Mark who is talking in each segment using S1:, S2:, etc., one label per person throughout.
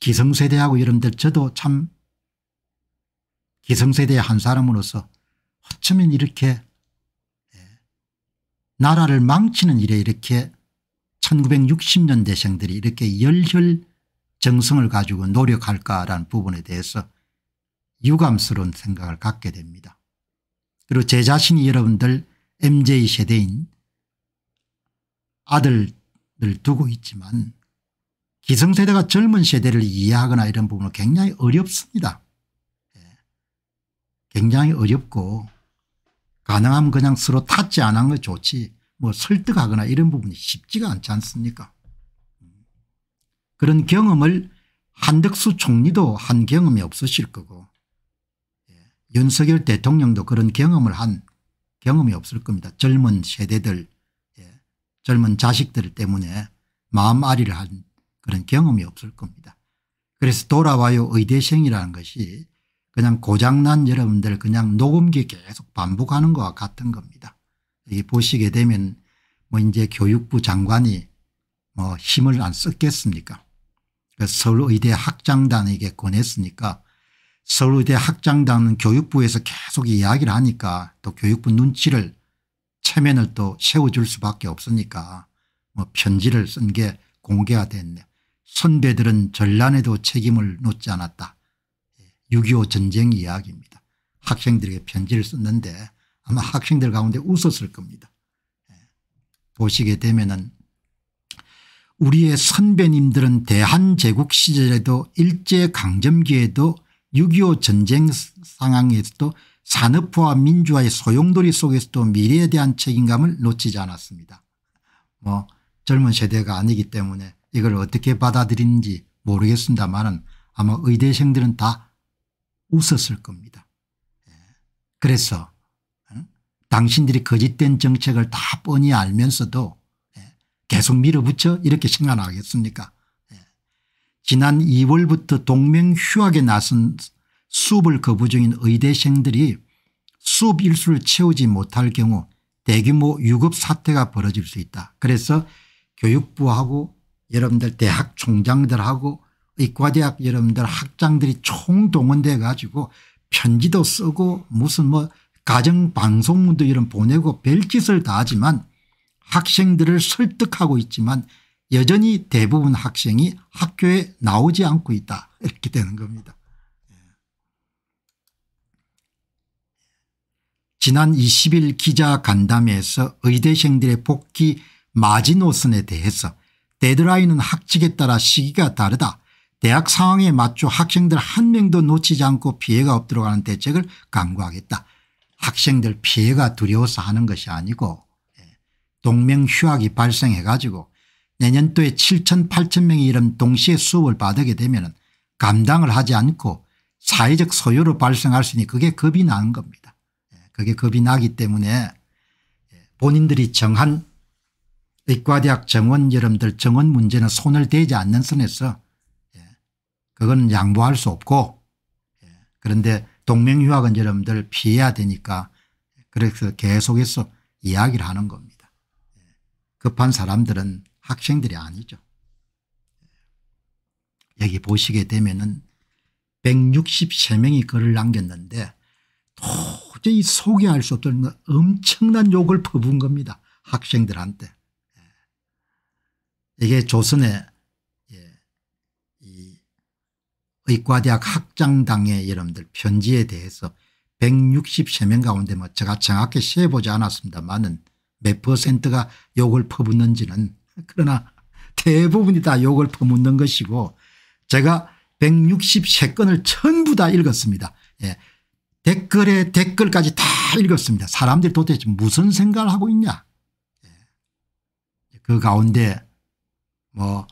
S1: 기성세대하고 여러분들 저도 참 기성세대의 한 사람으로서 어쩌면 이렇게 예, 나라를 망치는 일에 이렇게 1960년대생들이 이렇게 열혈 정성을 가지고 노력할까라는 부분에 대해서 유감스러운 생각을 갖게 됩니다. 그리고 제 자신이 여러분들 m j 세대인 아들을 두고 있지만 기성세대가 젊은 세대를 이해하거나 이런 부분은 굉장히 어렵습니다. 예. 굉장히 어렵고 가능하면 그냥 서로 탓지 안한게 좋지 뭐 설득하거나 이런 부분이 쉽지가 않지 않습니까 그런 경험을 한덕수 총리도 한 경험이 없으실 거고 예. 윤석열 대통령도 그런 경험을 한 경험이 없을 겁니다. 젊은 세대들 예. 젊은 자식들 때문에 마음앓이를 한 그런 경험이 없을 겁니다. 그래서 돌아와요 의대생이라는 것이 그냥 고장난 여러분들 그냥 녹음기 계속 반복하는 것과 같은 겁니다. 이 보시게 되면 뭐 이제 교육부 장관이 뭐 힘을 안 썼겠습니까? 그 서울의대 학장단에게 권했으니까 서울의대 학장단은 교육부에서 계속 이야기를 하니까 또 교육부 눈치를 체면을 또 세워줄 수밖에 없으니까 뭐 편지를 쓴 게 공개가 됐네. 선배들은 전란에도 책임을 놓지 않았다. 6.25 예, 전쟁 이야기입니다. 학생들에게 편지를 썼는데 아마 학생들 가운데 웃었을 겁니다. 예, 보시게 되면은 우리의 선배님들은 대한제국 시절에도 일제강점기에도 6.25 전쟁 상황에서도 산업화와 민주화의 소용돌이 속에서도 미래에 대한 책임감을 놓치지 않았습니다. 뭐 젊은 세대가 아니기 때문에 이걸 어떻게 받아들이는지 모르겠습니다만 아마 의대생들은 다 웃었을 겁니다. 예. 그래서 당신들이 거짓된 정책을 다 뻔히 알면서도 예, 계속 밀어붙여 이렇게 생각하겠습니까 예. 지난 2월부터 동맹 휴학에 나선 수업을 거부 중인 의대생들이 수업 일수를 채우지 못할 경우 대규모 유급 사태가 벌어질 수 있다. 그래서 교육부하고 여러분들 대학 총장들하고 의과대학 여러분들 학장들이 총동원돼 가지고 편지도 쓰고 무슨 뭐 가정방송문도 이런 보내고 별짓을 다 하지만 학생들을 설득하고 있지만 여전히 대부분 학생이 학교에 나오지 않고 있다 이렇게 되는 겁니다. 예. 지난 20일 기자간담회에서 의대생들의 복귀 마지노선에 대해서 데드라인은 학직에 따라 시기가 다르다. 대학 상황에 맞춰 학생들 한 명도 놓치지 않고 피해가 없도록 하는 대책을 강구하겠다. 학생들 피해가 두려워서 하는 것이 아니고 예, 동맹 휴학이 발생해 가지고 내년도에 7천 8천 명이 이런 동시에 수업을 받게 되면 감당을 하지 않고 사회적 소요로 발생할 수 있니 그게 겁이 나는 겁니다. 예, 그게 겁이 나기 때문에 예, 본인들이 정한 의과대학 정원 여러분들 정원 문제는 손을 대지 않는 선에서 예. 그건 양보할 수 없고 예. 그런데 동맹휴학은 여러분들 피해야 되니까 그래서 계속해서 이야기를 하는 겁니다. 예. 급한 사람들은 학생들이 아니죠. 예, 여기 보시게 되면 은 163명이 글을 남겼는데 도저히 소개할 수 없던 엄청난 욕을 퍼부은 겁니다. 학생들한테. 이게 조선의 예, 이 의과대학 학장당의 여러분들 편지에 대해서 163명 가운데 뭐 제가 정확히 세어보지 않았습니다만은 몇 퍼센트가 욕을 퍼붓는지는 그러나 대부분이 다 욕을 퍼붓는 것이고 제가 163건을 전부 다 읽었습니다. 예. 댓글에 댓글까지 다 읽었습니다. 사람들이 도대체 무슨 생각을 하고 있냐. 예. 그 가운데 뭐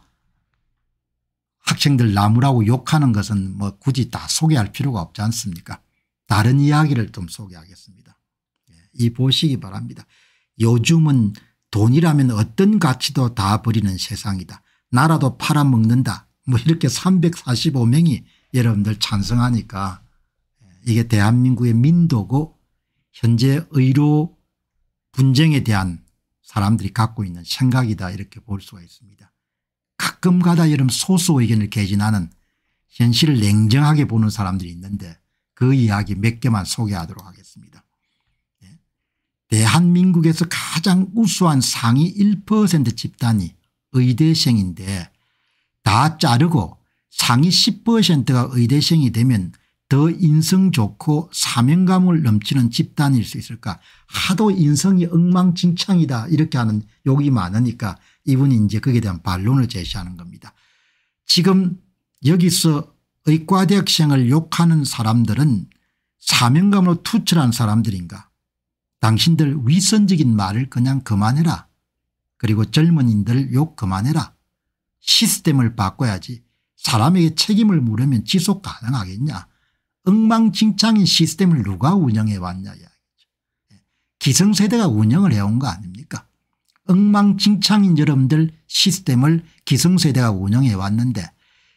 S1: 학생들 나무라고 욕하는 것은 뭐 굳이 다 소개할 필요가 없지 않습니까 다른 이야기를 좀 소개하겠습니다. 예, 이 보시기 바랍니다. 요즘은 돈이라면 어떤 가치도 다 버리는 세상이다. 나라도 팔아먹는다. 뭐 이렇게 345명이 여러분들 찬성하니까 예, 이게 대한민국의 민도고 현재 의료 분쟁에 대한 사람들이 갖고 있는 생각이다 이렇게 볼 수가 있습니다. 가끔가다 이런 소수 의견을 개진하는 현실을 냉정하게 보는 사람들이 있는데 그 이야기 몇 개만 소개하도록 하겠습니다. 네. 대한민국에서 가장 우수한 상위 1% 집단이 의대생인데 다 자르고 상위 10%가 의대생이 되면 더 인성 좋고 사명감을 넘치는 집단일 수 있을까 하도 인성이 엉망진창이다 이렇게 하는 욕이 많으니까 이분이 이제 거기에 대한 반론을 제시하는 겁니다. 지금 여기서 의과대학생을 욕하는 사람들은 사명감으로 투철한 사람들인가 당신들 위선적인 말을 그냥 그만해라 그리고 젊은이들 욕 그만해라 시스템을 바꿔야지 사람에게 책임을 물으면 지속 가능하겠냐 엉망진창인 시스템을 누가 운영해 왔냐 예. 기성세대가 운영을 해온 거 아닙니까 엉망진창인 여러분들 시스템을 기성세대가 운영해 왔는데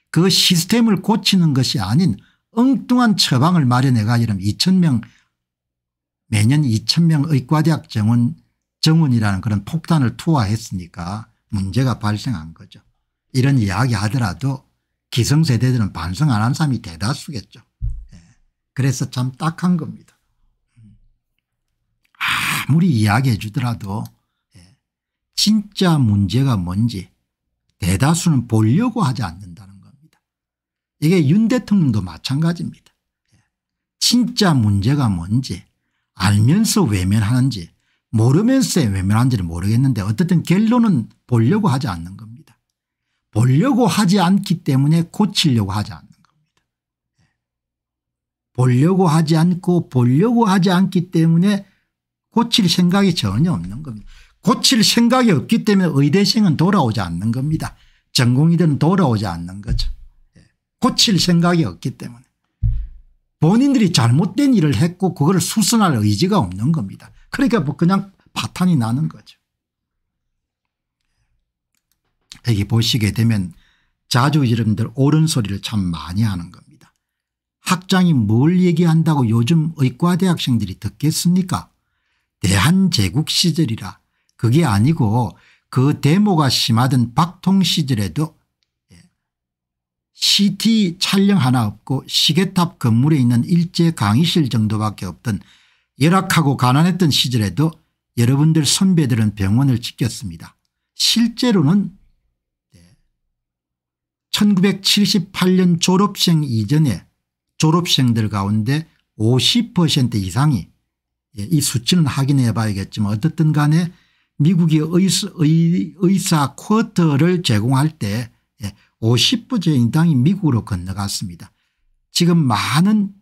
S1: 그 시스템을 고치는 것이 아닌 엉뚱한 처방을 마련해가 여러분 2,000명 매년 2,000명 의과대학 정원 정원이라는 그런 폭탄을 투하했으니까 문제가 발생한 거죠. 이런 이야기 하더라도 기성세대들은 반성 안 한 사람이 대다수겠죠. 예. 그래서 참 딱한 겁니다. 음. 아무리 이야기해 주더라도 진짜 문제가 뭔지 대다수는 보려고 하지 않는다는 겁니다. 이게 윤 대통령도 마찬가지입니다. 진짜 문제가 뭔지 알면서 외면하는지 모르면서 외면하는지는 모르겠는데 어쨌든 결론은 보려고 하지 않는 겁니다. 보려고 하지 않기 때문에 고치려고 하지 않는 겁니다. 보려고 하지 않고 보려고 하지 않기 때문에 고칠 생각이 전혀 없는 겁니다. 고칠 생각이 없기 때문에 의대생은 돌아오지 않는 겁니다. 전공이든 돌아오지 않는 거죠. 예. 고칠 생각이 없기 때문에. 본인들이 잘못된 일을 했고 그걸 수순할 의지가 없는 겁니다. 그러니까 뭐 그냥 파탄이 나는 거죠. 예. 여기 보시게 되면 자주 여러분들 옳은 소리를 참 많이 하는 겁니다. 학장이 뭘 얘기한다고 요즘 의과대학생들이 듣겠습니까? 대한제국 시절이라 그게 아니고 그 데모가 심하던 박통 시절에도 CT 예, 촬영 하나 없고 시계탑 건물에 있는 일제 강의실 정도밖에 없던 열악하고 가난했던 시절에도 여러분들 선배들은 병원을 지켰습니다. 실제로는 1978년 예, 졸업생 이전에 졸업생들 가운데 50% 이상이 예, 이 수치는 확인해 봐야겠지만 어떻든 간에 미국이 의사 쿼터를 제공할 때 50%의 예, 인당이 미국으로 건너갔습니다. 지금 많은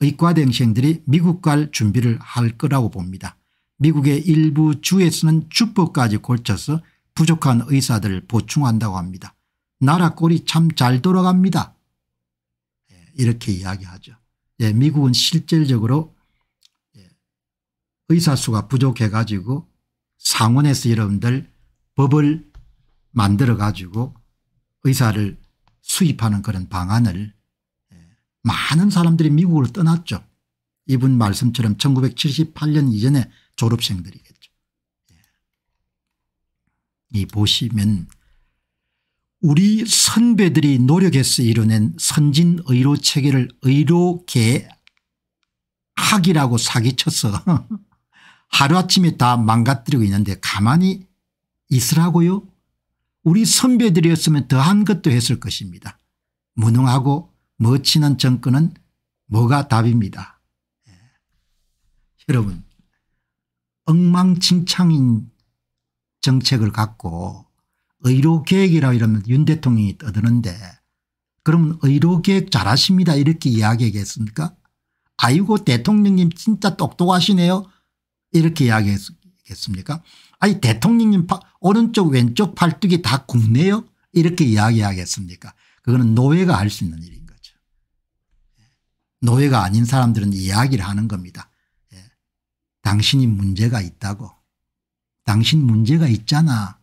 S1: 의과대생들이 미국 갈 준비를 할 거라고 봅니다. 미국의 일부 주에서는 주법까지 골쳐서 부족한 의사들을 보충한다고 합니다. 나라 꼴이 참 잘 돌아갑니다. 예, 이렇게 이야기하죠. 예, 미국은 실질적으로 의사 수가 부족해 가지고 상원에서 여러분들 법을 만들어 가지고 의사를 수입하는 그런 방안을 예, 많은 사람들이 미국으로 떠났죠. 이분 말씀처럼 1978년 이전에 졸업생들이겠죠. 예. 이 보시면 우리 선배들이 노력해서 이뤄낸 선진 의료 체계를 의료계학이라고 사기쳐서 하루아침에 다 망가뜨리고 있는데 가만히 있으라고요 우리 선배들이었으면 더한 것도 했을 것입니다. 무능하고 멋지는 정권은 뭐가 답입니다. 예. 여러분 엉망진창인 정책을 갖고 의료계획이라 고 이러면 윤 대통령이 떠드는데 그러면 의료계획 잘하십니다 이렇게 이야기하겠습니까 아이고 대통령님 진짜 똑똑하시네요 이렇게 이야기했겠습니까 아니 대통령님 오른쪽 왼쪽 팔뚝이 다 굽네요 이렇게 이야기하겠습니까 그거는 노예가 알 수 있는 일인 거죠. 예. 노예가 아닌 사람들은 이야기를 하는 겁니다. 예. 당신이 문제가 있다고 당신 문제가 있잖아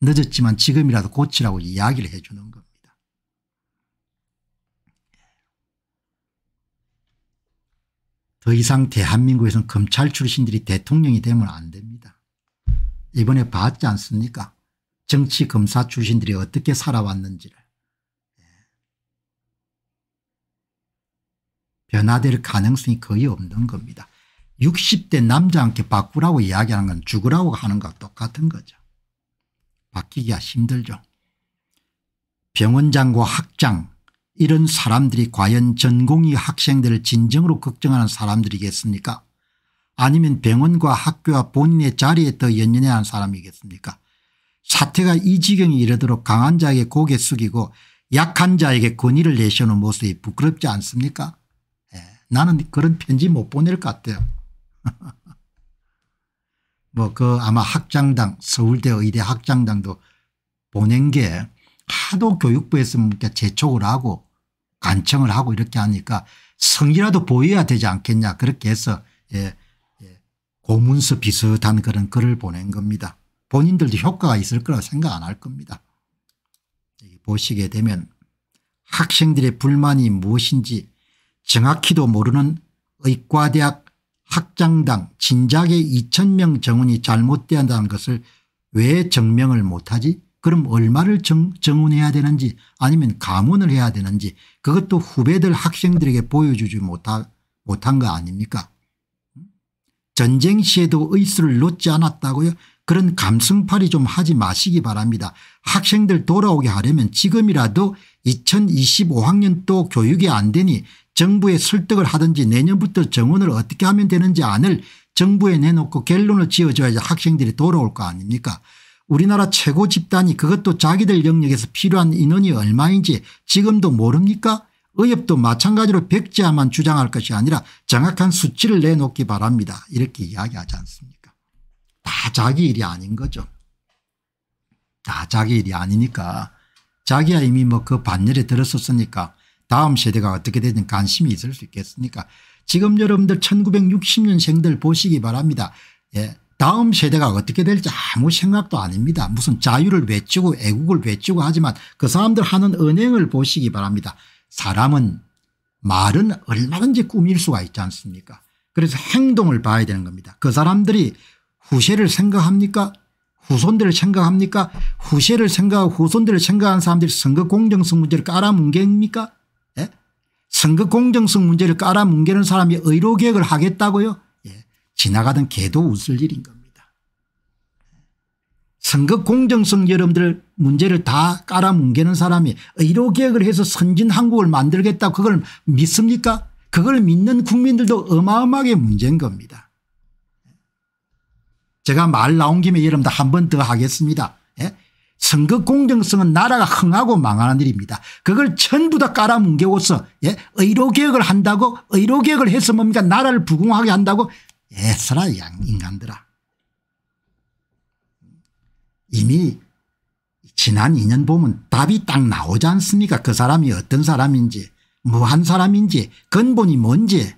S1: 늦었지만 지금이라도 고치라고 이야기를 해 주는 겁니다. 더 이상 대한민국에서는 검찰 출신들이 대통령이 되면 안 됩니다. 이번에 봤지 않습니까 정치 검사 출신들이 어떻게 살아왔는지를. 예. 변화될 가능성이 거의 없는 겁니다. 60대 남자한테 바꾸라고 이야기하는 건 죽으라고 하는 것과 똑같은 거죠. 바뀌기가 힘들죠. 병원장과 학장 이런 사람들이 과연 전공의 학생들을 진정으로 걱정하는 사람들이겠습니까 아니면 병원과 학교와 본인의 자리에 더 연연해한 사람이겠습니까 사태가 이 지경에 이르도록 강한 자에게 고개 숙이고 약한 자에게 권위를 내시는 모습이 부끄럽지 않습니까 예. 나는 그런 편지 못 보낼 것 같아요 뭐 그 아마 학장당 서울대 의대 학장당도 보낸 게 하도 교육부에서 그러니까 재촉을 하고 간청을 하고 이렇게 하니까 성이라도 보여야 되지 않겠냐 그렇게 해서 예, 예, 고문서 비슷한 그런 글을 보낸 겁니다. 본인들도 효과가 있을 거라 생각 안 할 겁니다. 보시게 되면 학생들의 불만이 무엇인지 정확히도 모르는 의과대학 학장당 진작에 2 0명 정원이 잘못되었다는 것을 왜 증명을 못하지 그럼 얼마를 정, 정운해야 되는지 아니면 감원을 해야 되는지 그것도 후배들 학생들에게 보여주지 못하, 못한 거 아닙니까 전쟁 시에도 의수를 놓지 않았다고요 그런 감성팔이좀 하지 마시기 바랍니다. 학생들 돌아오게 하려면 지금이라도 2025학년도 교육이 안 되니 정부에 설득을 하든지 내년부터 정원을 어떻게 하면 되는지 안을 정부에 내놓고 결론을 지어줘야지 학생들이 돌아올 거 아닙니까 우리나라 최고 집단이 그것도 자기들 영역에서 필요한 인원이 얼마인지 지금도 모릅니까 의협도 마찬가지로 백지화만 주장할 것이 아니라 정확한 수치를 내놓기 바랍니다. 이렇게 이야기하지 않습니까 다 자기 일이 아닌 거죠. 다 자기 일이 아니니까 자기야 이미 뭐 그 반열에 들었었으니까 다음 세대가 어떻게 되든 관심이 있을 수 있겠습니까 지금 여러분들 1960년생들 보시기 바랍니다. 예. 다음 세대가 어떻게 될지 아무 생각도 아닙니다. 무슨 자유를 외치고 애국을 외치고 하지만 그 사람들 하는 은행을 보시기 바랍니다. 사람은 말은 얼마든지 꾸밀 수가 있지 않습니까 그래서 행동을 봐야 되는 겁니다. 그 사람들이 후세를 생각합니까 후손들을 생각합니까 후세를 생각하고 후손들을 생각한 사람들이 선거 공정성 문제를 깔아뭉개입니까 예? 선거 공정성 문제를 깔아뭉개는 사람이 의료개혁을 하겠다고요 지나가던 개도 웃을 일인 겁니다. 선거 공정성 여러분들 문제를 다 깔아뭉개는 사람이 의료개혁을 해서 선진 한국을 만들겠다 그걸 믿습니까 그걸 믿는 국민들도 어마어마하게 문제인 겁니다. 제가 말 나온 김에 여러분들 한 번 더 하겠습니다. 예? 선거 공정성은 나라가 흥하고 망하는 일입니다. 그걸 전부 다 깔아뭉개고서 예? 의료개혁을 한다고 의료개혁을 해서 뭡니까 나라를 부흥하게 한다고 애쓰라 양 인간들아. 이미 지난 2년 보면 답이 딱 나오지 않습니까? 그 사람이 어떤 사람인지 무한 사람인지 근본이 뭔지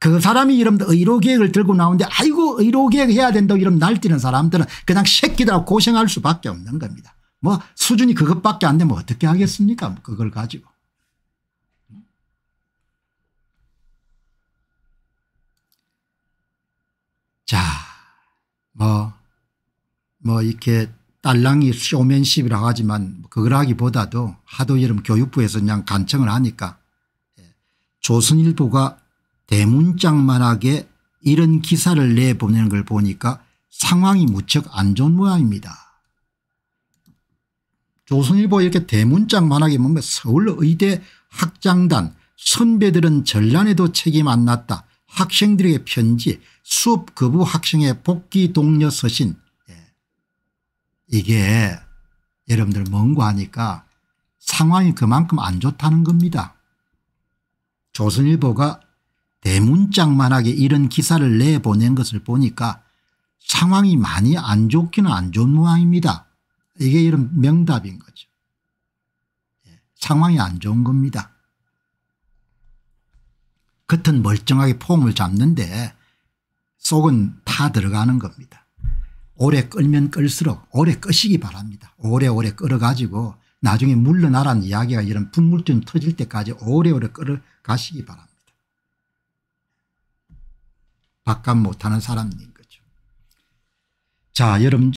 S1: 그 사람이 이름 의료계획을 들고 나오는데 아이고 의료계획 해야 된다고 이름 날뛰는 사람들은 그냥 새끼들하고 고생할 수밖에 없는 겁니다. 뭐 수준이 그것밖에 안 되면 어떻게 하겠습니까 그걸 가지고. 자, 뭐, 뭐, 이렇게 딸랑이 쇼맨십이라고 하지만 그걸 하기보다도 하도 여러분 교육부에서 그냥 간청을 하니까 예, 조선일보가 대문짝만하게 이런 기사를 내보내는 걸 보니까 상황이 무척 안 좋은 모양입니다. 조선일보 이렇게 대문짝만하게 보면 서울의대 학장단 선배들은 전란에도 책임 안 났다. 학생들에게 편지 수업 거부 학생의 복귀 동료 서신 예. 이게 여러분들 뭔고 하니까 상황이 그만큼 안 좋다는 겁니다. 조선일보가 대문짝만하게 이런 기사를 내보낸 것을 보니까 상황이 많이 안 좋기는 안 좋은 모양입니다. 이게 이런 명답인 거죠. 예. 상황이 안 좋은 겁니다. 겉은 멀쩡하게 폼을 잡는데 속은 타 들어가는 겁니다. 오래 끌면 끌수록 오래 끄시기 바랍니다. 오래오래 끌어가지고 나중에 물러나라는 이야기가 이런 분물점 터질 때까지 오래오래 끌어가시기 바랍니다. 바깥 못하는 사람인 거죠. 자 여러분